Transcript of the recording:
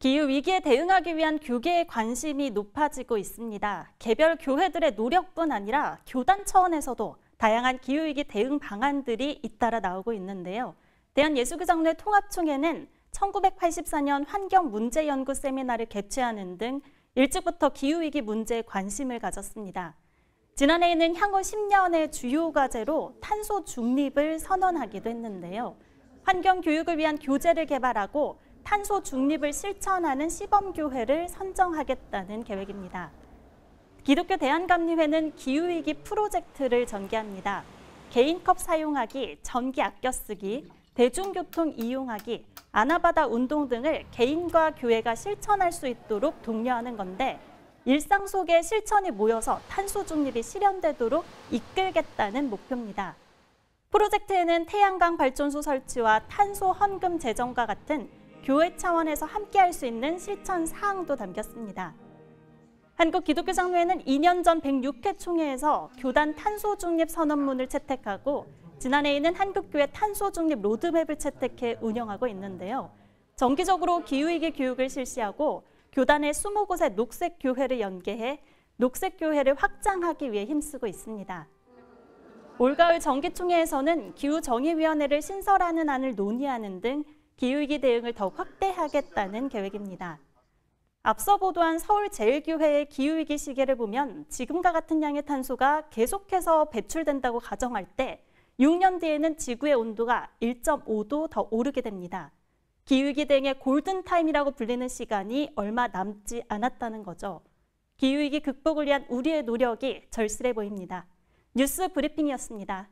기후 위기에 대응하기 위한 교계의 관심이 높아지고 있습니다. 개별 교회들의 노력뿐 아니라 교단 차원에서도 다양한 기후 위기 대응 방안들이 잇따라 나오고 있는데요. 대한예수교장로회 통합총회는 1984년 환경 문제 연구 세미나를 개최하는 등 일찍부터 기후 위기 문제에 관심을 가졌습니다. 지난해에는 향후 10년의 주요 과제로 탄소 중립을 선언하기도 했는데요. 환경 교육을 위한 교재를 개발하고 탄소 중립을 실천하는 시범교회를 선정하겠다는 계획입니다. 기독교 대한감리회는 기후위기 프로젝트를 전개합니다. 개인컵 사용하기, 전기 아껴 쓰기, 대중교통 이용하기, 아나바다 운동 등을 개인과 교회가 실천할 수 있도록 독려하는 건데 일상 속에 실천이 모여서 탄소 중립이 실현되도록 이끌겠다는 목표입니다. 프로젝트에는 태양광 발전소 설치와 탄소 헌금 제정과 같은 교회 차원에서 함께 할 수 있는 실천 사항도 담겼습니다. 한국 기독교 장로회는 2년 전 106회 총회에서 교단 탄소 중립 선언문을 채택하고 지난해에는 한국교회 탄소 중립 로드맵을 채택해 운영하고 있는데요. 정기적으로 기후위기 교육을 실시하고 교단의 20곳의 녹색 교회를 연계해 녹색 교회를 확장하기 위해 힘쓰고 있습니다. 올가을 정기총회에서는 기후정의위원회를 신설하는 안을 논의하는 등 기후위기 대응을 더 확대하겠다는 계획입니다. 앞서 보도한 서울제일교회의 기후위기 시계를 보면 지금과 같은 양의 탄소가 계속해서 배출된다고 가정할 때 6년 뒤에는 지구의 온도가 1.5도 더 오르게 됩니다. 기후위기 대응의 골든타임이라고 불리는 시간이 얼마 남지 않았다는 거죠. 기후위기 극복을 위한 우리의 노력이 절실해 보입니다. 뉴스 브리핑이었습니다.